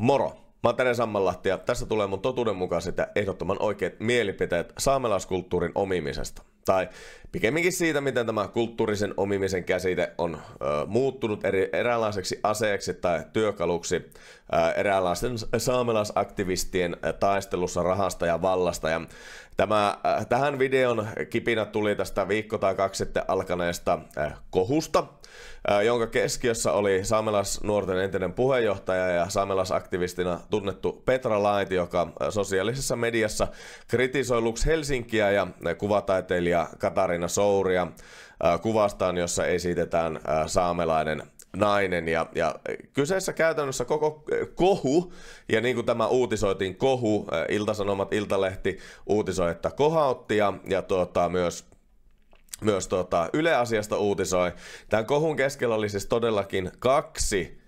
Moro! Mä oon Tänne Sammanlahti ja tässä tulee mun totuudenmukaiset ja ehdottoman oikeat mielipiteet saamelaiskulttuurin omimisesta. Tai pikemminkin siitä, miten tämä kulttuurisen omimisen käsite on ö, muuttunut eri, eräänlaiseksi aseeksi tai työkaluksi eräänlaisten saamelaisaktivistien taistelussa rahasta ja vallasta. Ja tämä, tähän videon kipinä tuli tästä viikko tai kaksi sitten alkaneesta kohusta, jonka keskiössä oli saamelaisnuorten entinen puheenjohtaja ja saamelaisaktivistina tunnettu Petra Laiti, joka sosiaalisessa mediassa kritisoi Lux Helsinkiä ja kuvataiteilija Katarina Souria kuvastaan, jossa esitetään saamelainen nainen. Ja, ja kyseessä käytännössä koko eh, kohu, ja niin kuin tämä uutisoitiin kohu, eh, Iltasanomat, Iltalehti uutisoi, että kohautti ja, ja tuota, myös myös tuota, Yle Asiasta uutisoi. Tämän kohun keskellä oli siis todellakin kaksi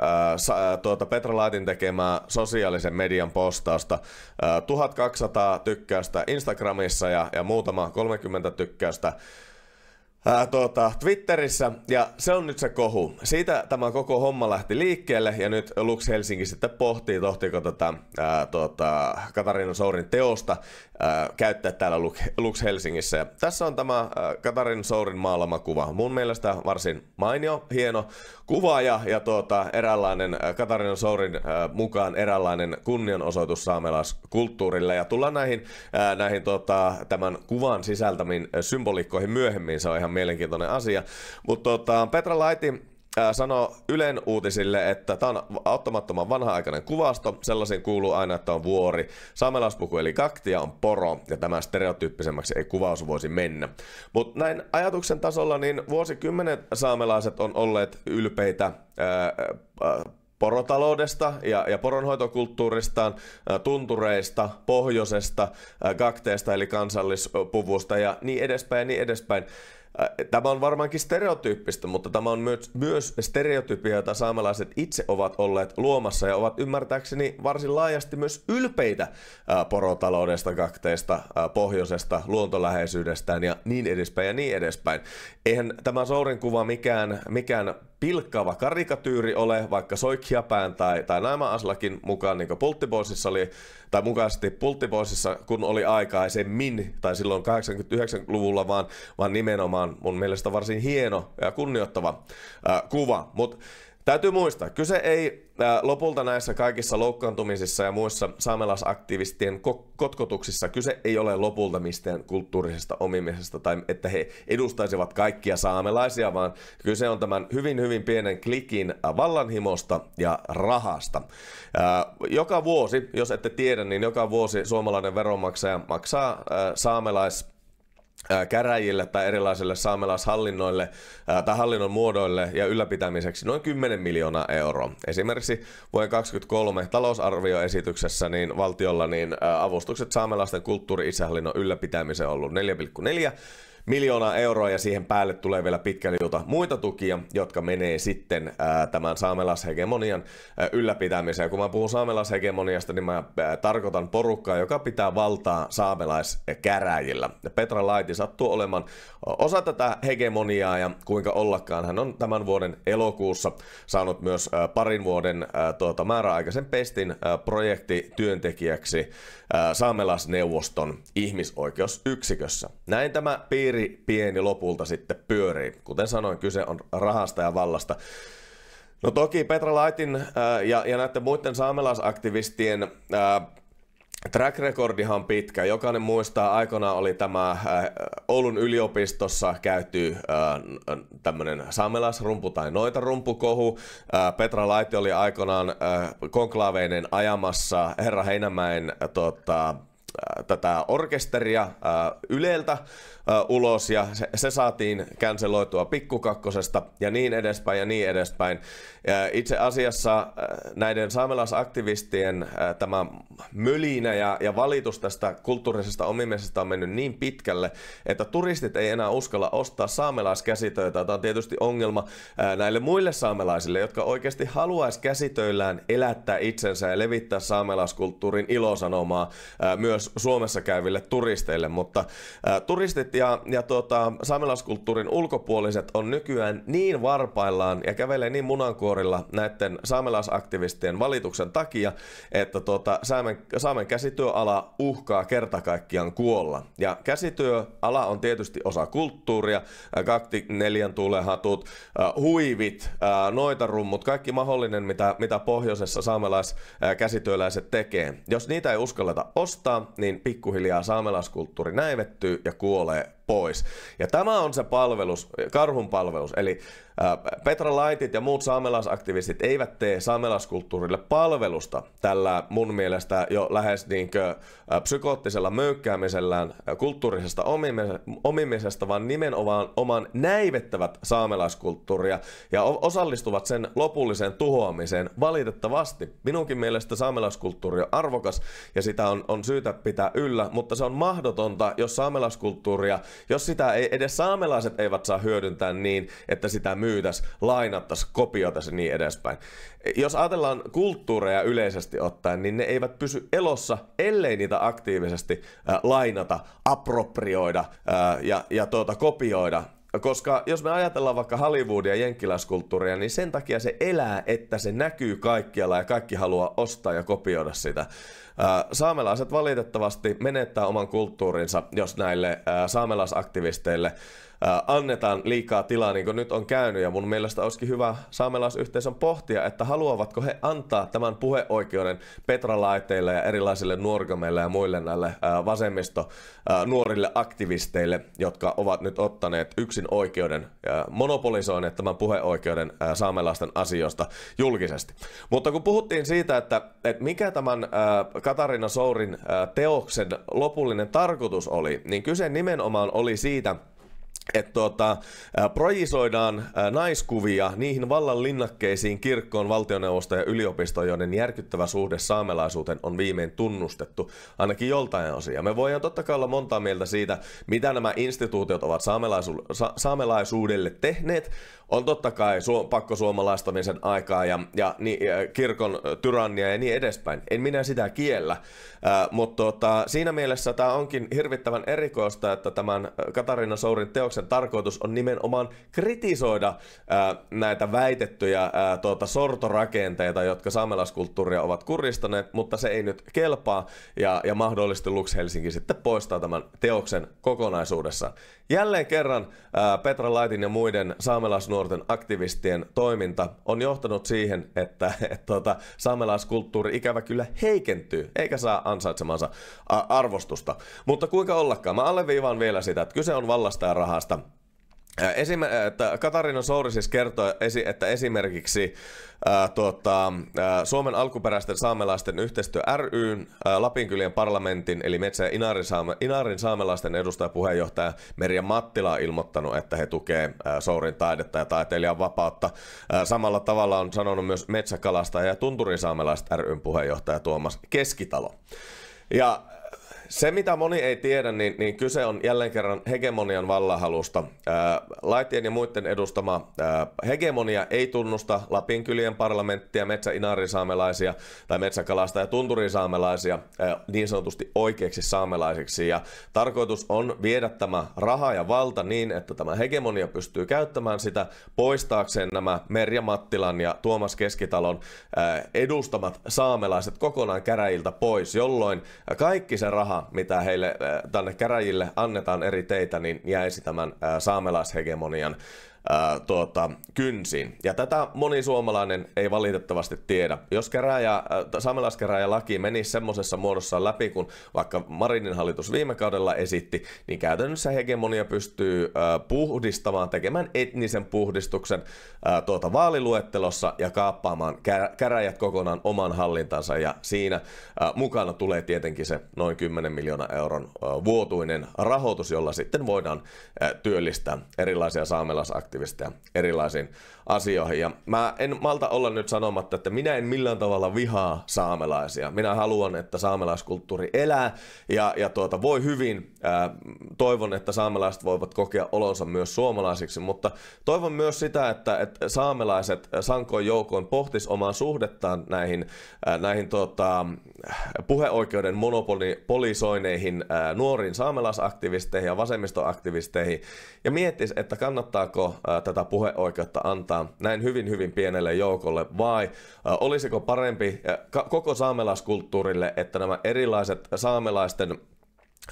ää, eh, tuota Petra Laitin tekemää sosiaalisen median postausta. Ää, 1200 tykkäystä Instagramissa ja, ja muutama 30 tykkäystä ää, tuota, Twitterissä, ja se on nyt se kohu. Siitä tämä koko homma lähti liikkeelle, ja nyt Lux Helsinki sitten pohtii, tohtiiko tätä ää, tuota, Katarina Sourin teosta, käyttää täällä Lux Helsingissä. Ja tässä on tämä Katarin Sourin kuva. Mun mielestä varsin mainio, hieno kuva ja, ja tuota, eräänlainen Katarin Sourin mukaan eräänlainen kunnianosoitus saamelaiskulttuurille. Ja tullaan näihin, näihin tuota, tämän kuvan sisältämiin symboliikkoihin myöhemmin. Se on ihan mielenkiintoinen asia. Mutta tuota, Petra Laiti sanoo Ylen uutisille, että tämä on auttamattoman vanha-aikainen kuvasto. Sellaisiin kuuluu aina, että on vuori. Saamelaispuku eli kaktia on poro, ja tämä stereotyyppisemmäksi ei kuvaus voisi mennä. Mutta näin ajatuksen tasolla, niin vuosikymmenet saamelaiset on olleet ylpeitä ää, ää, porotaloudesta ja, ja poronhoitokulttuuristaan, tuntureista, pohjoisesta, kakteesta eli kansallispuvusta ja niin edespäin ja niin edespäin. Tämä on varmaankin stereotyyppistä, mutta tämä on myös, myös stereotypia, jota saamelaiset itse ovat olleet luomassa ja ovat ymmärtääkseni varsin laajasti myös ylpeitä porotaloudesta, kakteista, pohjoisesta, luontoläheisyydestään ja niin edespäin ja niin edespäin. Eihän tämä Sourin kuva mikään, mikään pilkkaava karikatyyri ole, vaikka Soikhiapään tai, tai Naima Aslakin mukaan, niin kuin oli tai mukaisesti Pulttivoisissa, kun oli aikaisemmin, tai silloin 89-luvulla, vaan, vaan nimenomaan mun mielestä varsin hieno ja kunnioittava äh, kuva. Mutta Täytyy muistaa, kyse ei ää, lopulta näissä kaikissa loukkaantumisissa ja muissa saamelaisaktivistien ko- kotkotuksissa, kyse ei ole lopulta mistään kulttuurisesta omimisesta tai että he edustaisivat kaikkia saamelaisia, vaan kyse on tämän hyvin hyvin pienen klikin vallanhimosta ja rahasta. Ää, joka vuosi, jos ette tiedä, niin joka vuosi suomalainen veronmaksaja maksaa ää, saamelais käräjille tai erilaisille saamelaishallinnoille tai hallinnon muodoille ja ylläpitämiseksi noin 10 miljoonaa euroa. Esimerkiksi vuoden 2023 talousarvioesityksessä niin valtiolla niin avustukset saamelaisten kulttuuri-itsehallinnon ylläpitämiseen on ollut 4,4 miljoonaa euroa ja siihen päälle tulee vielä pitkä liuta muita tukia, jotka menee sitten ää, tämän saamelashegemonian ää, ylläpitämiseen. Kun mä puhun saamelashegemoniasta, niin mä ää, tarkoitan porukkaa, joka pitää valtaa saamelaiskäräjillä. Petra Laiti sattuu olemaan osa tätä hegemoniaa ja kuinka ollakaan hän on tämän vuoden elokuussa saanut myös ää, parin vuoden ää, tuota, määräaikaisen pestin ää, projektityöntekijäksi ää, saamelasneuvoston ihmisoikeusyksikössä. Näin tämä piiri eri pieni lopulta sitten pyörii. Kuten sanoin, kyse on rahasta ja vallasta. No toki Petra Laitin äh, ja, ja näiden muiden saamelaisaktivistien ää, äh, track recordihan pitkä. Jokainen muistaa, aikana oli tämä äh, Oulun yliopistossa käyty tämmöinen saamelaisrumpu tai noita rumpukohu. Petra Laiti oli aikanaan konklaaveinen ajamassa Herra Heinämäen tota, Äh, tätä orkesteria ää, äh, Yleltä äh, ulos ja se, se saatiin känseloitua pikkukakkosesta ja niin edespäin ja niin edespäin. Ja itse asiassa näiden saamelaisaktivistien tämä mölinä ja, ja valitus tästä kulttuurisesta omimisesta on mennyt niin pitkälle, että turistit ei enää uskalla ostaa saamelaiskäsitöitä. Tämä on tietysti ongelma näille muille saamelaisille, jotka oikeasti haluaisi käsitöillään elättää itsensä ja levittää saamelaiskulttuurin ilosanomaa ää, myös myös Suomessa käyville turisteille, mutta ä, turistit ja, ja tuota, saamelaiskulttuurin ulkopuoliset on nykyään niin varpaillaan ja kävelee niin munankuorilla näiden saamelaisaktivistien valituksen takia, että tuota, saamen, saamen käsityöala uhkaa kertakaikkiaan kuolla. Ja käsityöala on tietysti osa kulttuuria, kakti, neljän tuulehatut, ä, huivit, ä, noitarummut, kaikki mahdollinen, mitä, mitä pohjoisessa saamelaiskäsityöläiset käsityöläiset tekee. Jos niitä ei uskalleta ostaa, niin pikkuhiljaa saamelaiskulttuuri näivettyy ja kuolee pois. Ja tämä on se palvelus, karhun palvelus. Eli äh, Petra Laitit ja muut saamelaisaktivistit eivät tee saamelaiskulttuurille palvelusta tällä mun mielestä jo lähes niinkö äh, psykoottisella möykkäämisellään äh, kulttuurisesta omimisesta, vaan nimenomaan oman näivettävät saamelaiskulttuuria ja osallistuvat sen lopulliseen tuhoamiseen valitettavasti. Minunkin mielestä saamelaiskulttuuri on arvokas ja sitä on, on syytä pitää yllä, mutta se on mahdotonta, jos saamelaiskulttuuria, jos sitä ei, edes saamelaiset eivät saa hyödyntää niin, että sitä myytäs, lainattas, kopioitas ja niin edespäin. Jos ajatellaan kulttuureja yleisesti ottaen, niin ne eivät pysy elossa, ellei niitä aktiivisesti äh, lainata, aproprioida äh, ja, ja tuota, kopioida koska jos me ajatellaan vaikka Hollywoodia ja jenkkiläiskulttuuria, niin sen takia se elää, että se näkyy kaikkialla ja kaikki haluaa ostaa ja kopioida sitä. Saamelaiset valitettavasti menettää oman kulttuurinsa, jos näille saamelaisaktivisteille Äh, annetaan liikaa tilaa, niin kuin nyt on käynyt. Ja mun mielestä olisikin hyvä saamelaisyhteisön pohtia, että haluavatko he antaa tämän puheoikeuden Petra Laiteille ja erilaisille nuorgameille ja muille näille äh, vasemmisto äh, nuorille aktivisteille, jotka ovat nyt ottaneet yksin oikeuden, monopolisoineet tämän puheoikeuden saamelaisten asioista julkisesti. Mutta kun puhuttiin siitä, että, että mikä tämän Katarina Sourin teoksen lopullinen tarkoitus oli, niin kyse nimenomaan oli siitä, että tuota, projisoidaan naiskuvia niihin vallan linnakkeisiin kirkkoon, valtioneuvosto ja yliopisto, joiden järkyttävä suhde saamelaisuuteen on viimein tunnustettu, ainakin joltain osin. Ja me voidaan totta kai olla montaa mieltä siitä, mitä nämä instituutiot ovat saamelaisu- sa- saamelaisuudelle tehneet. On totta kai su- pakkosuomalaistamisen aikaa ja, ja, ni- ja kirkon tyrannia ja niin edespäin. En minä sitä kiellä, äh, mutta tuota, siinä mielessä tämä onkin hirvittävän erikoista, että tämän Katarina Sourin teoksen teoksen tarkoitus on nimenomaan kritisoida ää, näitä väitettyjä ää, tuota, sortorakenteita, jotka saamelaiskulttuuria ovat kuristaneet, mutta se ei nyt kelpaa ja, ja mahdollisesti Lux Helsinki sitten poistaa tämän teoksen kokonaisuudessa. Jälleen kerran ää, Petra Laitin ja muiden saamelaisnuorten aktivistien toiminta on johtanut siihen, että et, tuota, saamelaiskulttuuri ikävä kyllä heikentyy, eikä saa ansaitsemansa arvostusta. Mutta kuinka ollakaan, mä alleviivaan vielä sitä, että kyse on vallasta ja rahasta tällaista. Esim- että Katarina Souri siis kertoo, että esimerkiksi äh, tuota, äh, Suomen alkuperäisten saamelaisten yhteistyö ry, äh, Lapinkylien parlamentin eli Metsä- ja Inarin, saame- Inarin saamelaisten edustaja puheenjohtaja Merja Mattila on ilmoittanut, että he tukevat äh, Sourin taidetta ja taiteilijan vapautta. Äh, samalla tavalla on sanonut myös metsäkalastaja ja saamelaiset ryn puheenjohtaja Tuomas Keskitalo. Ja se, mitä moni ei tiedä, niin, niin kyse on jälleen kerran hegemonian vallahalusta, Ää, Laitien ja muiden edustama ää, hegemonia ei tunnusta Lapinkylien parlamenttia, metsäinarisaamelaisia tai metsäkalasta ja tunturisaamelaisia ää, niin sanotusti oikeiksi saamelaisiksi. Ja tarkoitus on viedä tämä raha ja valta niin, että tämä hegemonia pystyy käyttämään sitä poistaakseen nämä Merja Mattilan ja Tuomas Keskitalon ää, edustamat saamelaiset kokonaan käräjiltä pois, jolloin kaikki se raha mitä heille äh, tänne käräjille annetaan eri teitä, niin jäisi tämän äh, saamelaishegemonian ää, tuota, kynsiin. Ja tätä moni suomalainen ei valitettavasti tiedä. Jos keräjä, laki saamelaiskeräjälaki menisi semmoisessa muodossa läpi, kun vaikka Marinin hallitus viime kaudella esitti, niin käytännössä hegemonia pystyy ää, puhdistamaan, tekemään etnisen puhdistuksen ää, tuota, vaaliluettelossa ja kaappaamaan käräjät kokonaan oman hallintansa. Ja siinä ää, mukana tulee tietenkin se noin 10 miljoonaa euron ää, vuotuinen rahoitus, jolla sitten voidaan ää, työllistää erilaisia saamelaisaktiivisia aktivisteja erilaisiin asioihin. Ja mä en malta olla nyt sanomatta, että minä en millään tavalla vihaa saamelaisia. Minä haluan, että saamelaiskulttuuri elää ja, ja tuota, voi hyvin. Ää, toivon, että saamelaiset voivat kokea olonsa myös suomalaisiksi, mutta toivon myös sitä, että, että saamelaiset sankoin joukoin pohtis omaa suhdettaan näihin, ää, näihin tuota, puheoikeuden monopolisoineihin ää, nuoriin saamelaisaktivisteihin ja vasemmistoaktivisteihin ja miettis, että kannattaako ää, tätä puheoikeutta antaa näin hyvin hyvin pienelle joukolle vai olisiko parempi koko saamelaiskulttuurille, että nämä erilaiset saamelaisten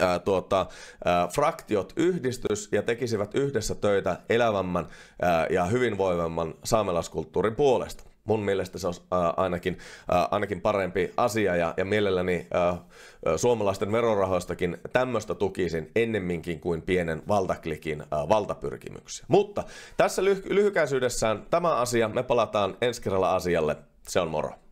Ää, tuota, ää, fraktiot yhdistys ja tekisivät yhdessä töitä elävämmän ää, ja hyvinvoivamman saamelaiskulttuurin puolesta mun mielestä se olisi äh, ainakin, äh, ainakin parempi asia ja, ja mielelläni äh, suomalaisten verorahoistakin tämmöistä tukisin ennemminkin kuin pienen valtaklikin äh, valtapyrkimyksiä. Mutta tässä lyh- lyhykäisyydessään tämä asia, me palataan ensi kerralla asialle. Se on moro.